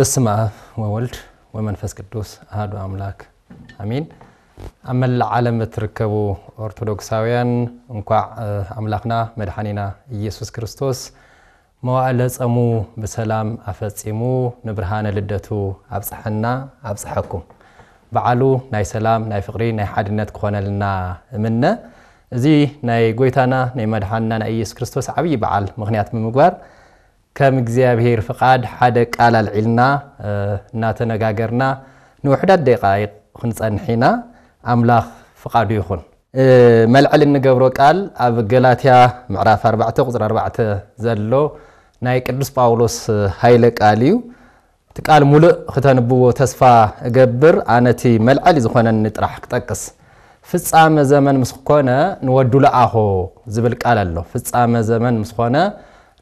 በስመ አብ ወወልድ ወመንፈስ ቅዱስ አህዱ አምላክ አሚን ኣብ መላእ ዓለም እትርከቡ ኦርቶዶክሳውያን እንኳዕ ኣምላኽና መድሓኒና ኢየሱስ ክርስቶስ መዋእለ ፀሙ ብሰላም ኣፈፂሙ ንብርሃነ ልደቱ ኣብፅሐና ኣብፅሐኩም በዓሉ ናይ ሰላም ናይ ፍቅሪ ናይ ሓድነት ክኾነልና እምነ እዚ ናይ ጎይታና ናይ መድሓንና ናይ ኢየሱስ ክርስቶስ ዓብዪ በዓል ምክንያት ብምግባር ከም እግዚኣብሄር ፍቓድ ሓደ ቃል ኣልዒልና እናተነጋገርና ንውሕዳት ደቃይቕ ክንፀንሕ ኢና ኣምላኽ ፍቓዱ ይኹን መልዕል እንገብሮ ቃል ኣብ ገላትያ ምዕራፍ 4 ቁፅሪ 4 ዘሎ ናይ ቅዱስ ጳውሎስ ሃይለ ቃል እዩ እቲ ቃል ሙሉእ ክተንብዎ ተስፋ እገብር ኣነቲ መልዕሊ ዝኾነኒ ጥራሕ ክጠቅስ ፍፃመ ዘመን ምስ ኮነ ንወዱለኣኾ ዝብል ቃል ኣሎ ፍፃመ ዘመን ምስ ኮነ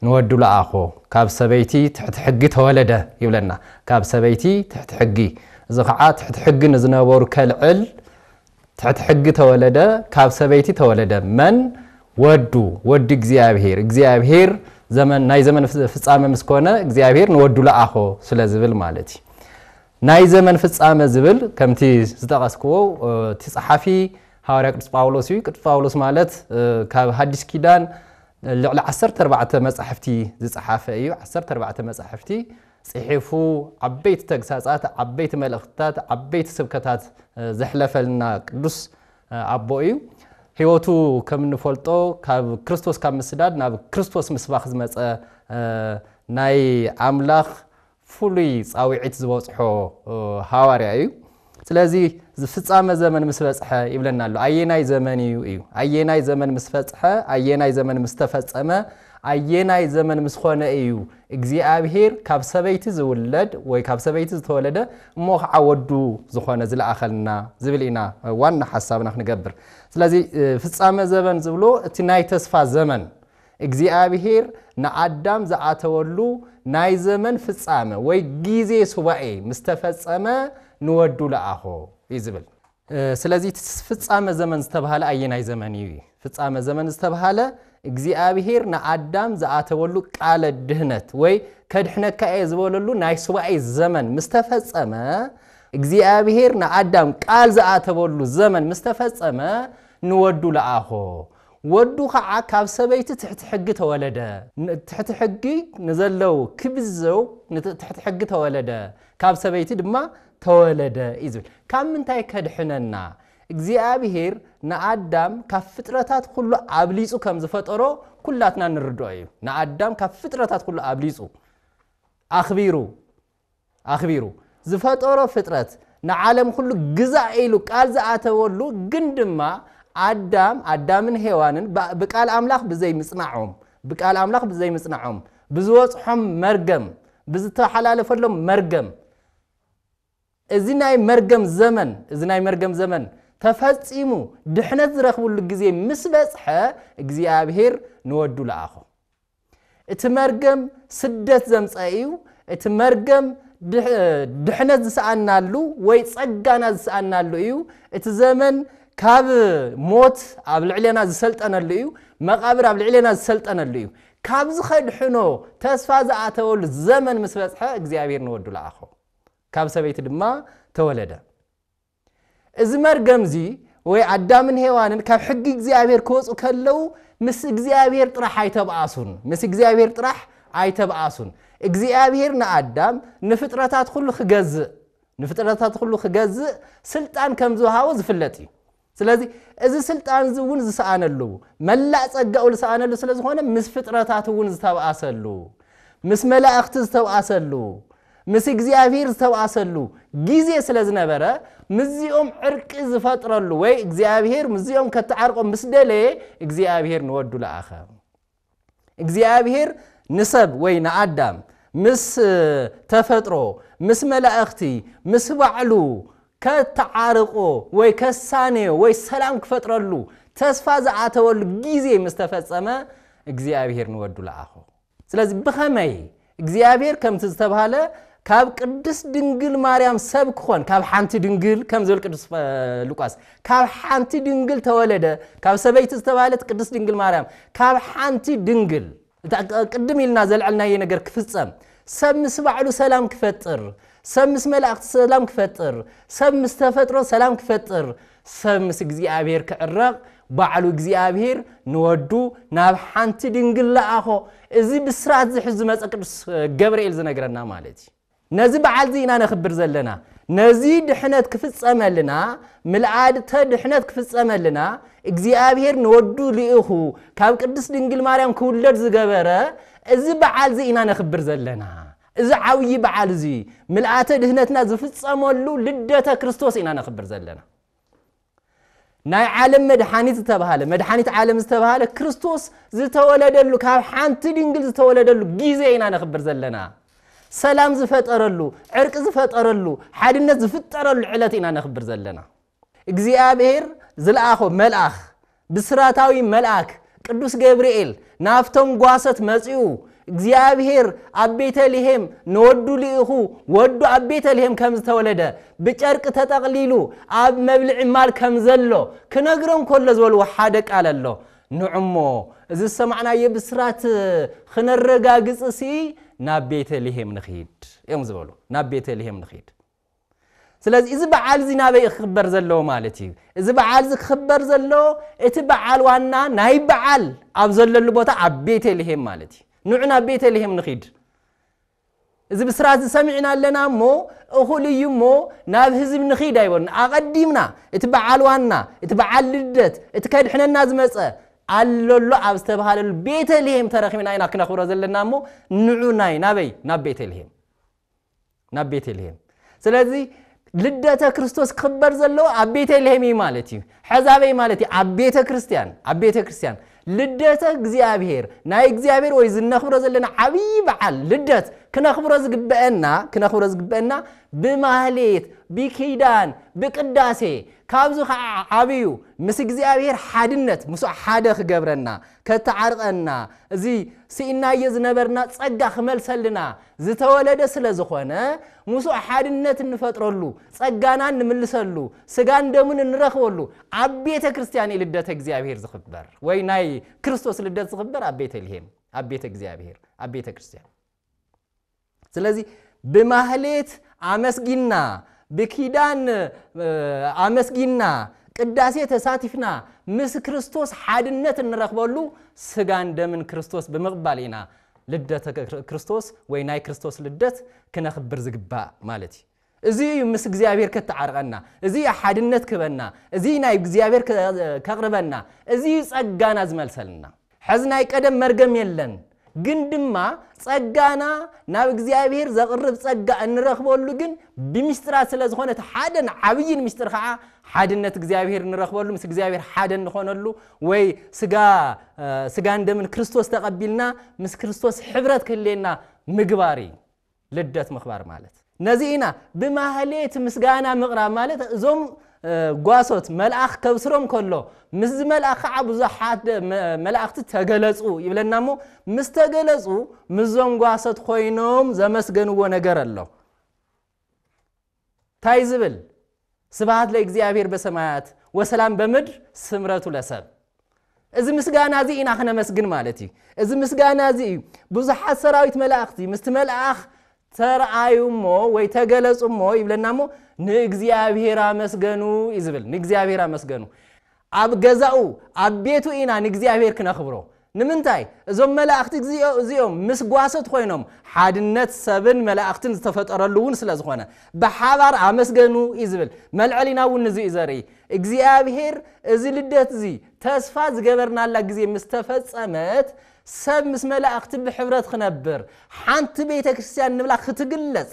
ንወዱ ለኣኾ ካብ ሰበይቲ ትሕቲ ሕጊ ተወለደ ይብለና ካብ ሰበይቲ ትሕቲ ሕጊ እዚ ከዓ ትሕቲ ሕጊ ንዝነበሩ ከልዕል ትሕቲ ሕጊ ተወለደ ካብ ሰበይቲ ተወለደ መን ወዱ ወዲ እግዚኣብሄር እግዚኣብሄር ናይ ዘመን ፍፃመ ምስ ኮነ እግዚኣብሄር ንወዱ ለኣኾ ስለ ዝብል ማለት እዩ ናይ ዘመን ፍፃመ ዝብል ከምቲ ዝጠቐስክዎ እቲ ፀሓፊ ሃዋርያ ቅዱስ ጳውሎስ እዩ ቅዱስ ጳውሎስ ማለት ካብ ሃዲስ ኪዳን لعل عصر تربعة مصحفتي زصحافة أيو عصر تربعة مصحفتي صحيفو عبيت تجسات عبيت ملخطات عبيت سبكتات زحلفة لنا قدس عبو أيو حيوتو كم نفولتو كاب كريستوس كم مسداد ناب كريستوس مسباخ زمت ناي أملاخ فولي صاوي عيت زواصحو هاواري أيو ስለዚ ዝፍፃመ ዘመን ምስ በፅሐ ይብለና ኣሎ ኣየናይ ዘመን እዩ እዩ ኣየናይ ዘመን ምስ በፅሐ ኣየናይ ዘመን ምስ ተፈፀመ ኣየናይ ዘመን ምስ ኾነ እዩ እግዚኣብሄር ካብ ሰበይቲ ዝውለድ ወይ ካብ ሰበይቲ ዝተወለደ እሞ ከዓ ወዱ ዝኾነ ዝለኣኸልና ዝብል ኢና ዋና ሓሳብና ክንገብር ስለዚ ፍፃመ ዘመን ዝብሎ እቲ ናይ ተስፋ ዘመን እግዚኣብሄር ንኣዳም ዝኣተወሉ ናይ ዘመን ፍፃመ ወይ ግዜ ሱባኤ ምስ ተፈፀመ نودو لأهو إزبل سلازي فتسامة زمن استبهالة أينا زمن يوي فتسامة زمن استبهالة إجزي أبيهير نا أدام زا أتولو قال الدهنت وي كدحنا كأيز وللو نايسوا أي زمن مستفسامة إجزي أبيهير نا أدام قال زا أتولو زمن مستفسامة نودو لأهو ودو خا كاب سبيت تحت حق تولد تحت حق نزلو كبزو تحت حق تولد كاب سبيت دما تولد ازول كم من تاي كدحننا اغزيابهير نا ادم كفطرتات كله ابليصو كم زفطرو كلاتنا نردو ايو نا ادم كفطرتات كله ابليصو اخبيرو اخبيرو زفطرو فطرت نعالم كله غزا ايلو ولو غندما ኣዳም ኣዳምን ሄዋንን ብቃል ኣምላኽ ብዘይምፅናዖም ብቃል ኣምላኽ ብዘይምፅናዖም ብዝበፅሖም መርገም ብዝተሓላለፈሎም መርገም እዚ ናይ መርገም ዘመን እዚ ናይ መርገም ዘመን ተፈፂሙ ድሕነት ዝረኽብሉ ግዜ ምስ በፅሐ እግዚኣብሔር ንወዱ ለኣኾ እቲ መርገም ስደት ዘምፀአ እዩ እቲ መርገም ድሕነት ዝሰኣናሉ ወይ ፀጋና ዝሰኣናሉ እዩ እቲ ዘመን ካብ ሞት ኣብ ልዕልና ዝሰልጠነሉ እዩ መቃብር ኣብ ልዕልና ዝሰልጠነሉ እዩ ካብዚ ከድሕኖ ተስፋ ዝኣተወሉ ዘመን ምስ በፅሐ እግዚኣብሔር ንወዱ ለኣኾ ካብ ሰበይቲ ድማ ተወለደ እዚ መርገም እዚ ወይ ኣዳምን ሄዋንን ካብ ሕጊ እግዚኣብሔር ክወፁ ከለው ምስ እግዚኣብሔር ጥራሕ ኣይተብኣሱን ምስ እግዚኣብሔር ጥራሕ ኣይተብኣሱን እግዚኣብሔር ንኣዳም ንፍጥረታት ኩሉ ክገዝእ ንፍጥረታት ኩሉ ክገዝእ ስልጣን ከም ዝውሃቦ ዝፍለጥ እዩ سلازي إذا سلطان زوون زسأنا له ملا أتجاو لسأنا له سلازي هون مس فطرة تعتون زتو أصله مس ملا أختز تو أصله مس إخزيافير تو أصله جيزي سلازي نبرة مزيوم عرق إذا فطرة له وي إخزيافير مزيوم كتعرق مس دلة إخزيافير نود له آخر إخزيافير نسب وي نعدم مس تفطرو مس ملا أختي مس وعلو ከተዓርቆ ወይ ከሳኔ ወይ ሰላም ክፈጥረሉ ተስፋ ዝኣተወሉ ግዜ ምስ ተፈፀመ እግዚኣብሄር ንወዱ ለኣኾ ስለዚ ብኸመይ እግዚኣብሄር ከምቲ ዝተባሃለ ካብ ቅዱስ ድንግል ማርያም ሰብ ክኾን ካብ ሓንቲ ድንግል ከም ዝብል ቅዱስ ሉቃስ ካብ ሓንቲ ድንግል ተወለደ ካብ ሰበይቲ ዝተባሃለት ቅዱስ ድንግል ማርያም ካብ ሓንቲ ድንግል ቅድም ኢልና ዘለዓልናዮ ነገር ክፍፀም ሰብ ምስ ባዕሉ ሰላም ክፈጥር ሰብ ምስ መላእክቲ ሰላም ክፈጥር ሰብ ምስ ተፈጥሮ ሰላም ክፈጥር ሰብ ምስ እግዚኣብሔር ክዕረቕ ባዕሉ እግዚኣብሔር ንወዱ ናብ ሓንቲ ድንግል ለኣኾ እዚ ብስራት ዝሕዝ መፀ ቅዱስ ገብርኤል ዝነግረና ማለት እዩ ነዚ በዓል እዚ ኢና ነኽብር ዘለና ነዚ ድሕነት ክፍጸመልና ምልዓድተ ድሕነት ክፍጸመልና እግዚኣብሔር ንወዱ ልኢኹ ካብ ቅድስ ድንግል ማርያም ክውለድ ዝገበረ እዚ በዓል እዚ ኢና ነኽብር ዘለና እዚ ዓብዪ በዓል እዚ ምልኣተ ድህነትና ዝፍፀመሉ ልደተ ክርስቶስ ኢና ነኽብር ዘለና ናይ ዓለም መድሓኒት ዝተባሃለ መድሓኒት ዓለም ዝተባሃለ ክርስቶስ ዝተወለደሉ ካብ ሓንቲ ድንግል ዝተወለደሉ ግዜ ኢና ነኽብር ዘለና ሰላም ዝፈጠረሉ ዕርቂ ዝፈጠረሉ ሓድነት ዝፍጠረሉ ዕለት ኢና ነኽብር ዘለና እግዚኣብሔር ዝለኣኾ መልኣኽ ብስራታዊ መልኣክ ቅዱስ ገብርኤል ናብቶም ጓሰት መጺኡ እግዚኣብሔር ኣብ ቤተልሔም ንወዱ ልኢኹ ወዱ ኣብ ቤተልሔም ከም ዝተወለደ ብጨርቂ ተጠቕሊሉ ኣብ መብልዒ ማል ከም ዘሎ ክነግሮም ከሎ ዝበልዎ ሓደ ቃል ኣሎ ንዕሞ እዚ ዝሰማዕናዮ ብስራት ክነረጋግፅ ሲ ናብ ቤተልሄም ንኽድ እዮም ዝበሉ ናብ ቤተልሄም ንኽድ ስለዚ እዚ በዓል እዚ ናበይ ክክበር ዘለዎ ማለት እዩ እዚ በዓል እዚ ክክበር ዘለዎ እቲ በዓል ዋና ናይ በዓል ኣብ ዘለሉ ቦታ ኣብ ቤተልሄም ማለት እዩ ንዑ ናብ ቤተልሄም ንኽድ እዚ ብስራት ሰሚዕና ኣለና እሞ እኹል እዩ እሞ ናብ ህዝቢ ንኽድ ኣይበሉን ኣቐዲምና እቲ በዓል ዋና እቲ በዓል ልደት እቲ ከድሕነና ዝመፀ ኣለሎ ኣብ ዝተባሃለሉ ቤተልሄም ተረኪብና ኢና ክነኽብሮ ዘለና እሞ ንዑ ናይ ናበይ ናብ ቤተልሄም ናብ ቤተልሄም ስለዚ ልደተ ክርስቶስ ክኽበር ዘለዎ ኣብ ቤተልሄም እዩ ማለት እዩ ሕዛበይ ማለት እዩ ኣብ ቤተ ክርስትያን ኣብ ቤተ ክርስትያን ልደተ እግዚኣብሄር ናይ እግዚኣብሄር ወይ ዝነኽብሮ ዘለና ዓብዪ በዓል ልደት كنخبر رزق بأننا كنخبر رزق بأننا بمهليت بكيدان بقداسي كابزو خا عبيو مسك زي أبير حادنت مسوع حادخ قبرنا أنا زي سينا يزنبرنا تسقى خمال سلنا زي تولد سلزخونا مسوع حادنت نفترولو تسقانا نملسلو سقان دمون نرخولو عبيتا كريستياني لدتك زي أبير زخبر ويناي كريستوس لدتك زخبر عبيتا الهيم عبيتك زي أبير عبيتا كريستياني ስለዚህ ብማህሌት አመስጊና፣ ብኪዳን አመስጊና፣ ቅዳሴ ተሳቲፍና ምስ ክርስቶስ ሓድነት እንረኽበሉ ስጋን ደምን ክርስቶስ ብምቕባል ኢና ልደተ ክርስቶስ ወይ ናይ ክርስቶስ ልደት ክነኽብር ዝግባእ ማለት እዩ እዚ እዩ ምስ እግዚኣብሔር ከተዓርቐና እዚ ሓድነት ክህበና እዚ ናይ እግዚኣብሔር ከቕርበና እዚ ፀጋና ዝመልሰልና ሕዚ ናይ ቀደም መርገም የለን ግን ድማ ፀጋና ናብ እግዚኣብሔር ዘቕርብ ፀጋ እንረኽበሉ ግን ብምስጢራት ስለ ዝኾነ እቲ ሓደን ዓብይን ምስጢር ከዓ ሓድነት እግዚኣብሔር ንረኽበሉ ምስ እግዚኣብሔር ሓደ እንኾነሉ ወይ ስጋን ደምን ክርስቶስ ተቐቢልና ምስ ክርስቶስ ሕብረት ክህልየና ምግባር እዩ ልደት ምኽባር ማለት ነዚ ኢና ብማህሌት ምስጋና ምቕራብ ማለት እዞም ጓሶት መልኣኽ ከብስሮም ከሎ ምስዚ መልኣኽ ከዓ ብዙሓት መላእኽቲ ተገለፁ ይብለና ሞ ምስ ተገለፁ ምዞም ጓሶት ኮይኖም ዘመስገንዎ ነገር ኣሎ እንታይ ዝብል ስብሃት ለእግዚኣብሔር በሰማያት ወሰላም በምድር ስምረቱ ለሰብ እዚ ምስጋና እዚ ኢና ክነመስግን ማለት እዩ እዚ ምስጋና እዚ እዩ ብዙሓት ሰራዊት መላእኽቲ ምስቲ መልኣኽ ተርአዩሞ ወይ ተገለጹሞ ይብለናሞ ንእግዚኣብሔር ኣመስገኑ እዩ ዝብል ንእግዚኣብሔር ኣመስገኑ ኣብ ገዛኡ ኣብ ቤቱ ኢና ንእግዚኣብሔር ክነኽብሮ ንምንታይ እዞም መላእኽቲ እዚኦም ምስ ጓሶት ኮይኖም ሓድነት ሰብን መላእኽትን ዝተፈጠረሉ እውን ስለ ዝኾነ ብሓባር ኣመስገኑ እዩ ዝብል ኢና እውን እዚ እዩ ዘርኢ እግዚኣብሄር እዚ ልደት እዚ ተስፋ ዝገበርናላ ግዜ ምስ ተፈፀመት ሰብ ምስ መላእኽቲ ብሕብረት ክነብር ሓንቲ ቤተ ክርስትያን ንብላ ክትግለጽ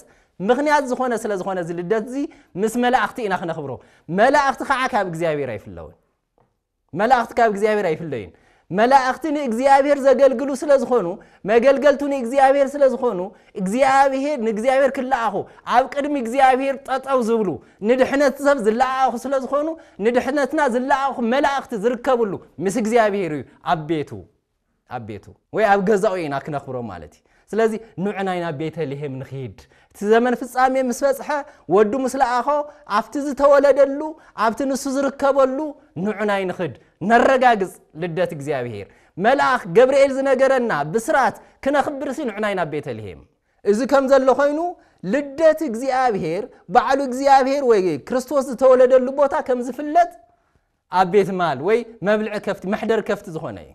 ምክንያት ዝኾነ ስለ ዝኾነ እዚ ልደት እዚ ምስ መላእኽቲ ኢና ክነኽብሮ መላእኽቲ ከዓ ካብ እግዚኣብሔር ኣይፍለውን መላእኽቲ ካብ እግዚኣብሔር ኣይፍለዩን መላእኽቲ ንእግዚኣብሔር ዘገልግሉ ስለ ዝኾኑ መገልገልቱ ንእግዚኣብሔር ስለ ዝኾኑ እግዚኣብሔር ንእግዚኣብሔር ክለኣኹ ኣብ ቅድሚ እግዚኣብሔር ጠጠው ዝብሉ ንድሕነት ሰብ ዝለኣኹ ስለ ዝኾኑ ንድሕነትና ዝለኣኹ መላእኽቲ ዝርከብሉ ምስ እግዚኣብሔር እዩ ኣብ ቤቱ ኣብ ቤቱ ወይ ኣብ ገዛኡ ኢና ክነኽብሮም ማለት እዩ ስለዚ ንዑና ኢና ቤተልሄም ንኽይድ እቲ ዘመን ፍፃሜ ምስ በፅሐ ወዱ ምስ ለኣኾ ኣብቲ ዝተወለደሉ ኣብቲ ንሱ ዝርከበሉ ንዑና ይንኽድ ነረጋግፅ ልደት እግዚኣብሄር መልኣኽ ገብርኤል ዝነገረና ብስራት ክነኽብር ሲ ንዑና ኢና ቤተልሄም እዚ ከም ዘሎ ኮይኑ ልደት እግዚኣብሄር ባዕሉ እግዚኣብሄር ወይ ክርስቶስ ዝተወለደሉ ቦታ ከም ዝፍለጥ ኣብ ቤት ማል ወይ መብልዒ ከፍቲ መሕደር ከፍቲ ዝኾነ እዩ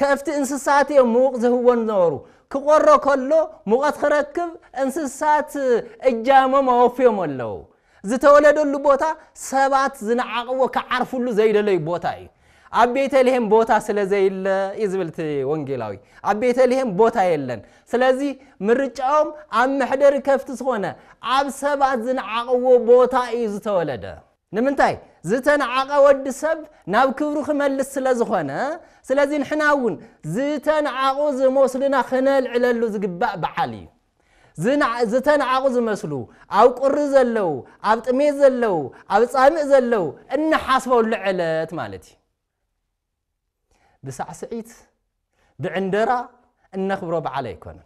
ካብቲ እንስሳት እዮም ምዉቕ ዝህዎን ዝነበሩ ክቆሮ ከሎ ሙቐት ክረክብ እንስሳት እጃሞም ኣወፍዮም ኣለዉ ዝተወለደሉ ቦታ ሰባት ዝነዓቕዎ ክዓርፍሉ ዘይደለዩ ቦታ እዩ ኣብ ቤተልሔም ቦታ ስለ ዘየለ እዩ ዝብል እቲ ወንጌላዊ ኣብ ቤተልሔም ቦታ የለን ስለዚ ምርጫኦም ኣብ ምሕደሪ ከፍቲ ዝኾነ ኣብ ሰባት ዝነዓቕዎ ቦታ እዩ ዝተወለደ ንምንታይ زتن عقا ود سب ناب كبرو خمال السلا زخوانا سلا حناون زتن عقو زي موصلنا خنال علالو زقباء بعالي زين زتن عقو زي مسلو او قر زلو او تمي زلو او تسامع زلو ان حاسبو اللعلات مالتي بسع سعيد بعندرا ان نخبرو بعليكونا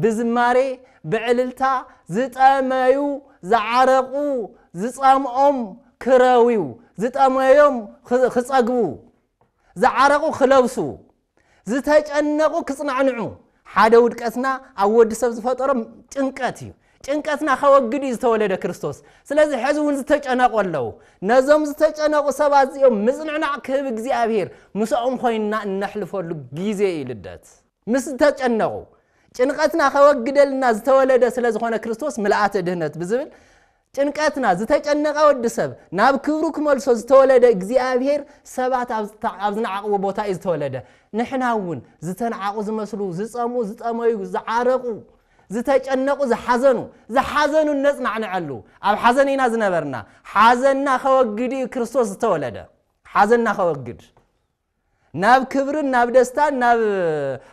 بزماري بعللتا زتامايو زعرقو زتامعوم زتامعوم ክረዊው፣ ዝጠመዮም ክፀግቡ፣ ዝዓረቑ ክለብሱ፣ ዝተጨነቑ ክፅናዕንዑ ሓደ ውድቀትና ኣብ ወዲ ሰብ ዝፈጠሮ ጭንቀት እዩ ጭንቀትና ከወግድ እዩ ዝተወለደ ክርስቶስ ስለዚ ሕዚ እውን ዝተጨነቁ ኣለው ነዞም ዝተጨነቁ ሰባት እዚኦም ምፅንዕናዕ ክህብ እግዚኣብሄር ምስኦም ኮይንና እነሕልፈሉ ግዜ እዩ ልደት ምስ ዝተጨነቁ ጭንቀትና ከወግደልና ዝተወለደ ስለ ዝኾነ ክርስቶስ ምልኣተ ድህነት ብዝብል ጭንቀትና ዝተጨነቐ ወዲ ሰብ ናብ ክብሩ ክመልሶ ዝተወለደ እግዚኣብሄር ሰባት ኣብ ዝነዓቕዎ ቦታ እዩ ዝተወለደ ንሕና እውን ዝተነዓቑ ዝመስሉ ዝፀምኡ ዝጠመዩ ዝዓረቑ ዝተጨነቑ ዝሓዘኑ ዝሓዘኑ ነፅናዕንዐሉ ኣብ ሓዘን ኢና ዝነበርና ሓዘንና ኸወግድ እዩ ክርስቶስ ዝተወለደ ሓዘንና ኸወግድ ناب كبر ناب دستان ناب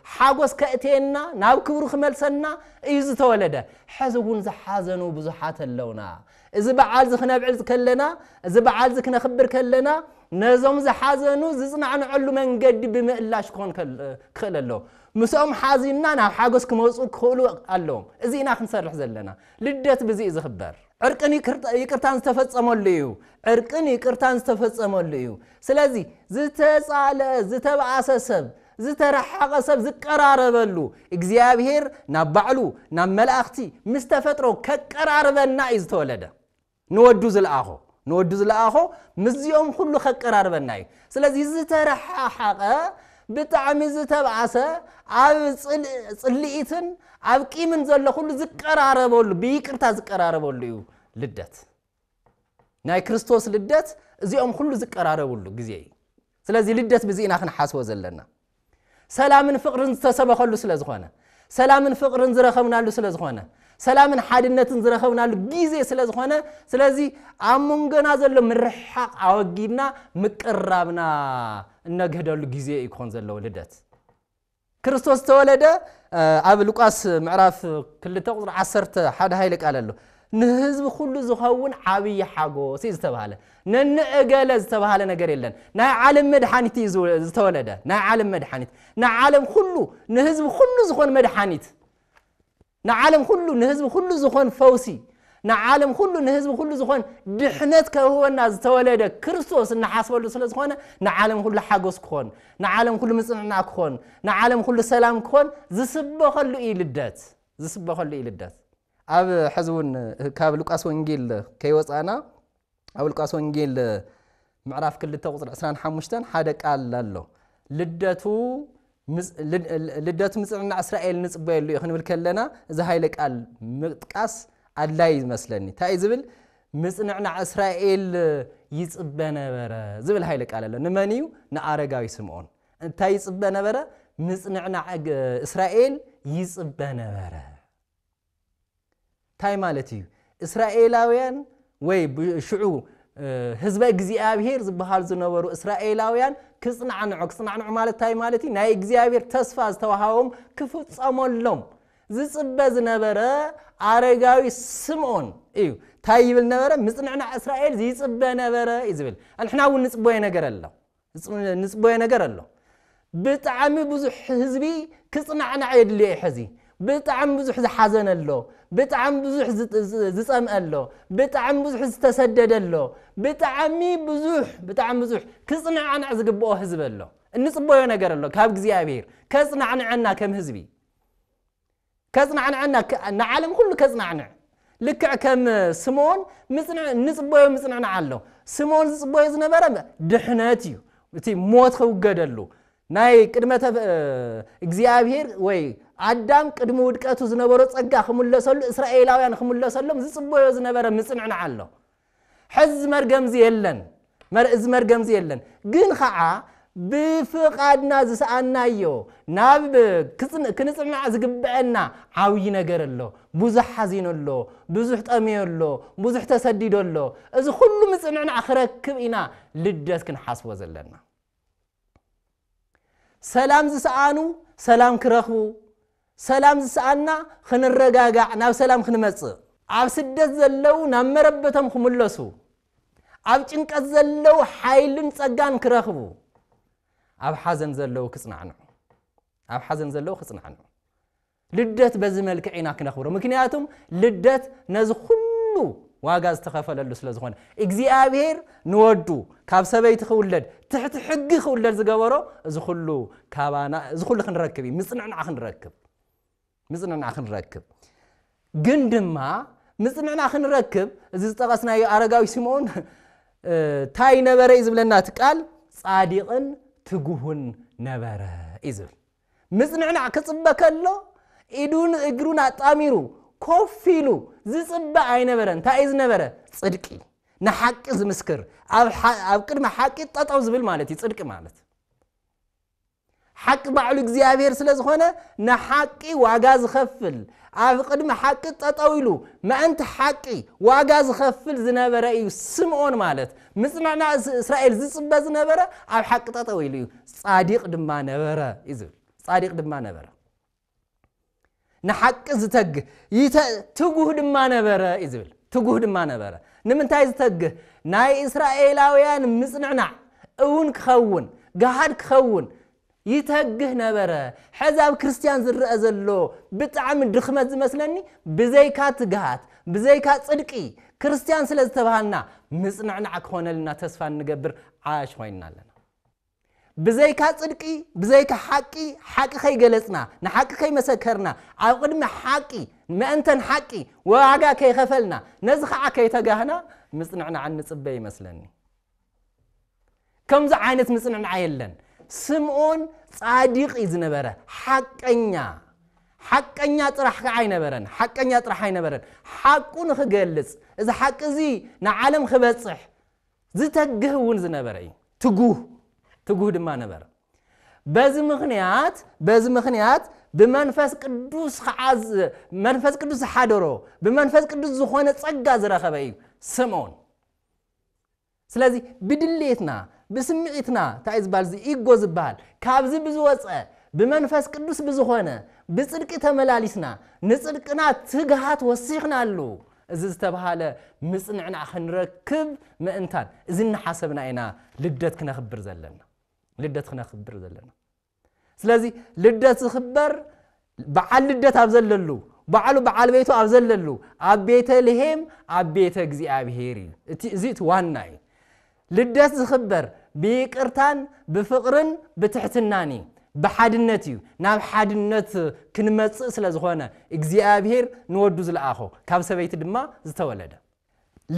حاجوس كأتينا ناب كبر خمل سنة إيز تولدة حزون ز حزن وبزحات اللونا إذا بعالز خنا بعز كلنا إذا بعالز كنا خبر كلنا نزوم ز حزن وززنا عن علو من قد بمقلاش كون كل كل اللو مسوم حزيننا ناب حاجوس كموس وكل اللوم إذا إنا خنصر حزلنا لدة بزي إذا خبر عرقن يكرتان استفصمول ليو عرقن يكرتان استفصمول ليو سلازي زتصال زتبعس سب زترحق سب زقراربلو اغزابير نابعلو نملاختي مستفطرو كقراربنا ايزتولد نودو زلاخو نودو زلاخو مزيوم كله كقراربنا سلازي زترحق حقه ብጣዕሚ ዝተብዓሰ ኣብ ፅልኢትን ኣብ ቂምን ዘሎ ኩሉ ዝቀራረበሉ ብይቅርታ ዝቀራረበሉ እዩ ልደት ናይ ክርስቶስ ልደት እዚኦም ኩሉ ዝቀራረብሉ ግዜ እዩ ስለዚ ልደት ብዚኢና ክንሓስቦ ዘለና ሰላምን ፍቅርን ዝተሰበኸሉ ስለ ዝኾነ ሰላምን ፍቅርን ዝረኸብናሉ ስለ ዝኾነ ሰላምን ሓድነትን ዝረኸብናሉ ግዜ ስለ ዝኾነ ስለዚ ኣብ መንጎና ዘሎ ምርሕሓቕ ኣወጊድና ምቅራብና እነግህደሉ ግዜ ይኮን ዘለዎ ልደት ክርስቶስ ተወለደ ኣብ ሉቃስ ምዕራፍ 2 ቁፅሪ 11 ሃይለ ቃል ኣሎ ንህዝቢ ኩሉ ዝኸውን ዓብይ ሓጎስ እዩ ዝተባሃለ ነንእገለ ዝተባሃለ ነገር የለን ናይ ዓለም መድሓኒት እዩ ዝተወለደ ናይ ዓለም መድሓኒት ናይ ዓለም ኩሉ ንህዝቢ ኩሉ ዝኾነ መድሓኒት نعالم خلو نهزم خلو زخون فوسي نعالم خلو نهزم خلو زخون دحنت كهو الناس تولد كرسوس نحاسب له سلس خون نعالم خلو حاجوس خون نعالم خلو مصنع خون نعالم خلو سلام خون زسب خلو إيه للدات زسب خلو إيه للدات أب حزون كابل قاسو إنجيل كيوس أنا أول قاسو إنجيل معرف كل التوقيت عسران حمشتن حدك قال لله لدته لدات مصرنا اسرائيل نصبيلو يخنبل كلنا اذا هاي لقال متقاس الله يمسلني تاي زبل مصنعنا اسرائيل يصب نبره زبل هاي لقال له نمنيو نعارغاوي سمعون انت يصب نبره مصنعنا اسرائيل يصب نبره تاي مالتي اسرائيلاويان وي شعو ህዝበ እግዚኣብሄር ዝበሃል ዝነበሩ እስራኤላውያን ክፅናዕንዑ ክፅናዕንዑ ማለት እንታይ ማለት እዩ ናይ እግዚኣብሔር ተስፋ ዝተዋሃቦም ክፍፀመሎም ዝፅበ ዝነበረ ኣረጋዊ ስምዖን እዩ እንታይ ይብል ነበረ ምፅንዕናዕ እስራኤል ይፅበ ነበረ እዩ ዝብል ንሕና እውን ንፅበየ ነገር ኣሎ ንፅበየ ነገር ኣሎ ብጣዕሚ ብዙሕ ህዝቢ ክፅናዕናዕ የድልዮ እዩ ሕዚ بطعم بزح زحزن الله بطعم بزح زصم الله بطعم بزح تسدد الله بطعمي بزح بطعم بزح كصنع عن عزقبو حزب الله النصبو يا نغر الله كاب غزيابير كصنع عن عنا كم حزبي كصنع عن عنا نعلم كله كصنع عن لكع كم سمون مصنع نصبو مصنع عن الله سمون نصبو زنبره دحناتي تي موت خو قدلو ناي كدمة تف... إجزيابير وي عدم كدمة ودكاتو زنبرو تسقا خمولة سلو إسرائيل أو يعني خمولة سلو مزي زنبرو مسن عن عالو حز مرقم زيلن مر إز مرقم زيلن قين خعا بفقادنا زسان نايو ناب كسن كنسمع زقبعنا عاوينا قرلو بوزح حزينو اللو بوزح تأميو اللو بوزح تسديدو اللو إز خلو مسن عن عخرك كبئنا لدس كن حاسوا زلنا ሰላም ዝሰኣኑ ሰላም ክረኽቡ ሰላም ዝሰኣና ክንረጋጋዕ ናብ ሰላም ክንመፅእ ኣብ ስደት ዘለው ናብ መረበቶም ክምለሱ ኣብ ጭንቀት ዘለው ሓይልን ፀጋን ክረኽቡ ኣብ ሓዘን ዘለው ክፅናዕንዑ ኣብ ሓዘን ዘለው ክፅናዕንዑ ልደት በዚ መልክዕ ኢና ክነኽብሮ ምክንያቱም ልደት ነዚ ኩሉ واجاز تخفل اللسلز هون إجزي أبير نودو كاب سبي تخولد تحت حق خولد زجوره زخلو كابانا زخلو خن ركبي مثلنا نعخن ركب مثلنا نعخن ركب قندما مثلنا نعخن ركب زي تغسنا يا أرجاو سيمون تاي نبرة إذا بلنا تقال صادقا تجهن نبرة إذا مثلنا نعكس بكلو إدون إجرونا تاميرو ኮፍ ኢሉ ዝፅባእ ኣይነበረ እንታይ እዩ ዝነበረ ፅድቂ ንሓቂ ዝምስክር ኣብ ቅድሚ ሓቂ ጠጠው ዝብል ማለት እዩ ፅድቂ ማለት ሓቂ ባዕሉ እግዚኣብሔር ስለ ዝኾነ ንሓቂ ዋጋ ዝኸፍል ኣብ ቅድሚ ሓቂ ጠጠው ኢሉ ምእንቲ ሓቂ ዋጋ ዝኸፍል ዝነበረ እዩ ስምዖን ማለት ምፅንዕና እስራኤል ዝፅበ ዝነበረ ኣብ ሓቂ ጠጠው ኢሉ እዩ ጻዲቕ ድማ ነበረ እዩ ዝብል ጻዲቕ ድማ ነበረ ንሓቂ ዝተግህ ትጉህ ድማ ነበረ እዩ ዝብል ትጉህ ድማ ነበረ ንምንታይ ዝተግህ ናይ እስራኤላውያን ምፅንዕናዕ እውን ክኸውን ገሃድ ክኸውን ይተግህ ነበረ ሕዚ ኣብ ክርስትያን ዝረአ ዘሎ ብጣዕሚ ድኽመት ዝመስለኒ ብዘይካ ትግሃት ብዘይካ ፅድቂ ክርስትያን ስለ ዝተባሃልና ምፅንዕናዕ ክኾነልና ተስፋ ንገብር ዓሽ ኮይንና ኣለና ብዘይካ ፅድቂ ብዘይካ ሓቂ ሓቂ ከይገለፅና ንሓቂ ከይመሰከርና ኣብ ቅድሚ ሓቂ መእንተን ሓቂ ዋጋ ከይኸፈልና ነዚ ከዓ ከይተጋህና ምፅንዕና ዓንፅበ ይመስለኒ ከምዚ ዓይነት ምፅንዕና የለን ስምዖን ፃዲቕ እዩ ዝነበረ ሓቀኛ ሓቀኛ ጥራሕ ከዓ ኣይነበረን ሓቀኛ ጥራሕ ኣይነበረን ሓቁ ንክገልፅ እዚ ሓቂ እዚ ንዓለም ክበፅሕ ዝተግህ እውን ዝነበረ እዩ ትጉህ ትጉህ ድማ ነበረ በዚ ምክንያት በዚ ምክንያት ብመንፈስ ቅዱስ ከዓ መንፈስ ቅዱስ ዝሓደሮ ብመንፈስ ቅዱስ ዝኾነ ፀጋ ዝረኸበ እዩ ስምዖን ስለዚ ብድሌትና ብስምዒትና እንታይ ዝበሃል እዚ ኢጎ ዝበሃል ካብዚ ብዝወፀ ብመንፈስ ቅዱስ ብዝኾነ ብፅድቂ ተመላሊስና ንፅድቅና ትግሃት ወሲኽና ኣሉ እዚ ዝተባሃለ ምፅንዕና ክንረክብ ምእንታን እዚ እናሓሰብና ኢና ልደት ክነኽብር ዘለና لدتنا خبر زلنا سلازي لدت خبر بعل لدت أبزللو بعلو بعل بيتو أبزللو أبيت لهم أبيت أجزي أبهيري زيت واناي لدت خبر بيكرتان بفقرن بتحت الناني بحد النتي نام حد النت كنمة سلاز خوانا إجزي أبهير نودوز الأخو كم سبيت دما زتولد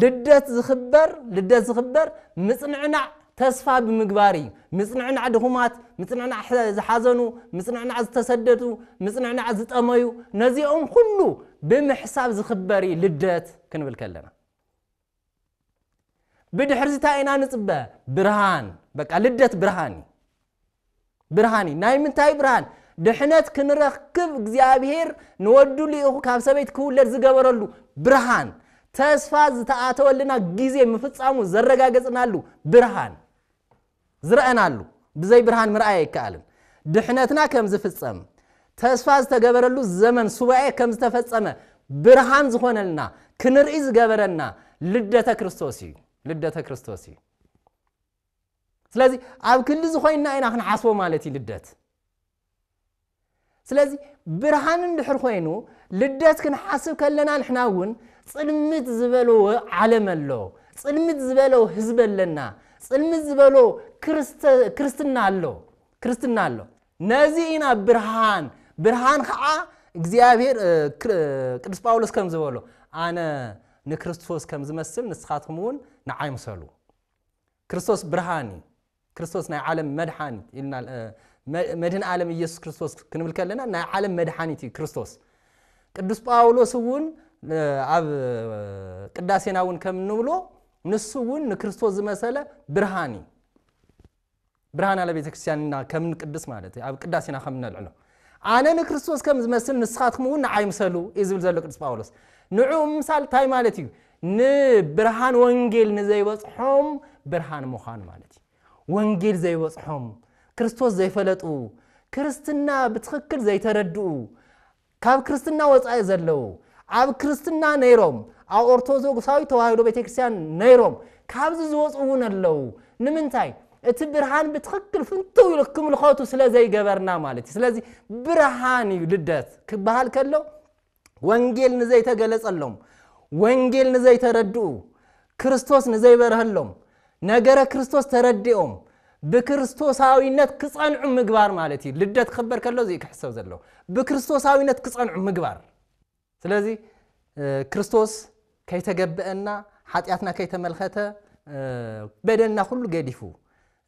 لدت خبر لدت خبر مثل عنا تسفى بمقباري مصنعنا عد همات مصنعنا زحازنو مصنعنا عز تسددو مصنعنا عز تأميو نزي أم كله بمحساب زخبري لدات كنو بالكلنا بدي حرزتا اينا نصبه برهان بقى لدات برهاني برهاني ناي من تاي برهان دحنات كنركب اغزابير نودو لي اخو كاب سبيت كولر زغبرلو برهان تسفاز تاعته ولنا غيزي مفصامو زرغاغصنالو برهان ዝረአናሉ ብዘይ ብርሃን ምርኣይ ኣይከኣልን ድሕነትና ከም ዝፍፀም ተስፋ ዝተገበረሉ ዘመን ሱባኤ ከም ዝተፈፀመ ብርሃን ዝኾነልና ክንርኢ ዝገበረና ልደተ ክርስቶስ እዩ ልደተ ክርስቶስ እዩ ስለዚ ኣብ ክሊ ዝኮይንና ኢና ክንሓስቦ ማለት እዩ ልደት ስለዚ ብርሃን እንድሕር ኮይኑ ልደት ክንሓስብ ከለና ንሕና እውን ፅልምት ዝበለዎ ዓለም ኣሎ ፅልምት ዝበለዎ ህዝቢ ኣለና ፅንዝ በሎ ክርስትና ኣሎ ክርስትና ኣሎ ነዚ ኢና ብርሃን ብርሃን ከዓ እግዚኣብሔር ቅዱስ ጳውሎስ ከም ዝበሎ ኣነ ንክርስቶስ ከም ዝመስል ንስኻትኩም እውን ንዓይ ምሰሉ ክርስቶስ ብርሃን እዩ ክርስቶስ ናይ ዓለም መድሓኒት ኢልና መድህን ዓለም ኢየሱስ ክርስቶስ ክንብል ከለና ናይ ዓለም መድሓኒት እዩ ክርስቶስ ቅዱስ ጳውሎስ እውን ኣብ ቅዳሴና እውን ከም ንብሎ ንስውን ንክርስቶስ ዝመሰለ ብርሃኒ ብርሃን አለ ቤተ ክርስቲያንና ከምን ቅድስ ማለት ኣብ ቅዳሴና ከም ነልዕሎ ኣነ ንክርስቶስ ከም ዝመስል ንስኻትኩም እውን ንዓይምሰሉ እዩ ዝብል ዘሎ ቅዱስ ጳውሎስ ንዕኡ ምሳል እንታይ ማለት እዩ ንብርሃን ወንጌል ንዘይበፅሖም ብርሃን ምዃኑ ማለት እዩ ወንጌል ዘይበፅሖም ክርስቶስ ዘይፈለጡ ክርስትና ብትኽክል ዘይተረድኡ ካብ ክርስትና ወፃኢ ዘለዉ ኣብ ክርስትና ነይሮም ኣብ ኦርቶዶክሳዊ ተዋሂዶ ቤተክርስትያን ነይሮም ካብዚ ዝወፁ እውን ኣለው ንምንታይ እቲ ብርሃን ብትኽክል ፍንትው ኢሉ ክምልኸቱ ስለ ዘይገበርና ማለት እዩ ስለዚ ብርሃን እዩ ልደት ክበሃል ከሎ ወንጌል ንዘይተገለጸሎም ወንጌል ንዘይተረድኡ ክርስቶስ ንዘይበረሀሎም ነገረ ክርስቶስ ተረዲኦም ብክርስቶሳዊነት ክፀንዑ ምግባር ማለት እዩ ልደት ክኽበር ከሎ እዚ ክሕሰብ ዘለዎ ብክርስቶሳዊነት ክፀንዑ ምግባር ስለዚ ክርስቶስ ከይተገብአና ሓጢኣትና ከይተመልኸተ በደልና ኩሉ ገዲፉ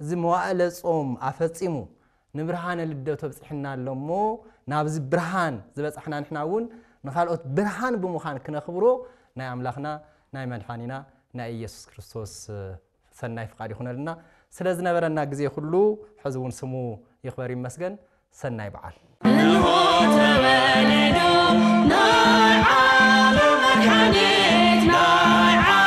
እዚ መዋእለ ጾም ኣፈፂሙ ንብርሃነ ልደቶ ብፅሕና ኣሎሞ ናብዚ ብርሃን ዝበፅሕና ንሕና እውን ንካልኦት ብርሃን ብምዃን ክነኽብሮ ናይ ኣምላኽና ናይ መድሓኒና ናይ ኢየሱስ ክርስቶስ ሰናይ ፍቓድ ይኹነልና ስለ ዝነበረና ግዜ ኩሉ ሕዚ እውን ስሙ ይኽበር ይመስገን ሰናይ በዓል እንሆ ተወለዶ ናይ ዓለም I Muhammad, Muhammad, Muhammad.